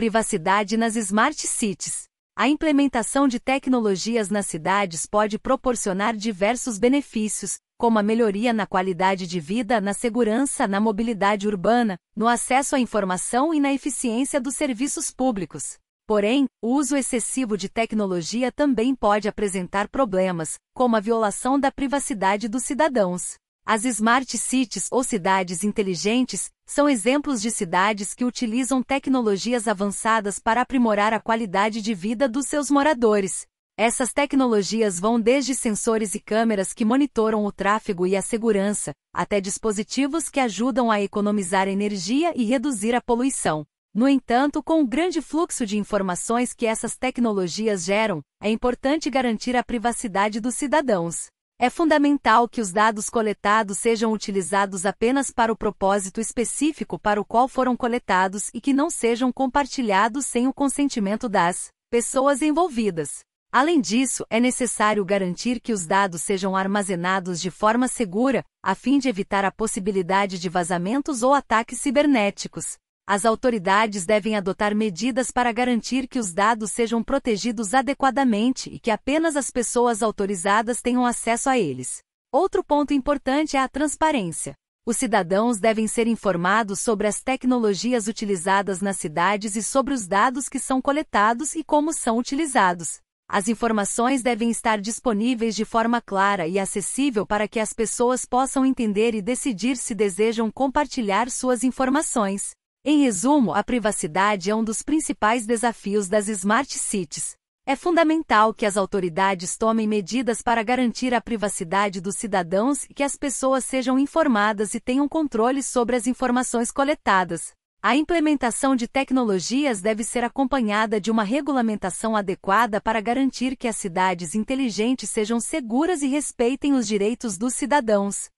privacidade nas smart cities. A implementação de tecnologias nas cidades pode proporcionar diversos benefícios, como a melhoria na qualidade de vida, na segurança, na mobilidade urbana, no acesso à informação e na eficiência dos serviços públicos. Porém, o uso excessivo de tecnologia também pode apresentar problemas, como a violação da privacidade dos cidadãos. As smart cities ou cidades inteligentes são exemplos de cidades que utilizam tecnologias avançadas para aprimorar a qualidade de vida dos seus moradores. Essas tecnologias vão desde sensores e câmeras que monitoram o tráfego e a segurança, até dispositivos que ajudam a economizar energia e reduzir a poluição. No entanto, com o grande fluxo de informações que essas tecnologias geram, é importante garantir a privacidade dos cidadãos. É fundamental que os dados coletados sejam utilizados apenas para o propósito específico para o qual foram coletados e que não sejam compartilhados sem o consentimento das pessoas envolvidas. Além disso, é necessário garantir que os dados sejam armazenados de forma segura, a fim de evitar a possibilidade de vazamentos ou ataques cibernéticos. As autoridades devem adotar medidas para garantir que os dados sejam protegidos adequadamente e que apenas as pessoas autorizadas tenham acesso a eles. Outro ponto importante é a transparência. Os cidadãos devem ser informados sobre as tecnologias utilizadas nas cidades e sobre os dados que são coletados e como são utilizados. As informações devem estar disponíveis de forma clara e acessível para que as pessoas possam entender e decidir se desejam compartilhar suas informações. Em resumo, a privacidade é um dos principais desafios das smart cities. É fundamental que as autoridades tomem medidas para garantir a privacidade dos cidadãos e que as pessoas sejam informadas e tenham controle sobre as informações coletadas. A implementação de tecnologias deve ser acompanhada de uma regulamentação adequada para garantir que as cidades inteligentes sejam seguras e respeitem os direitos dos cidadãos.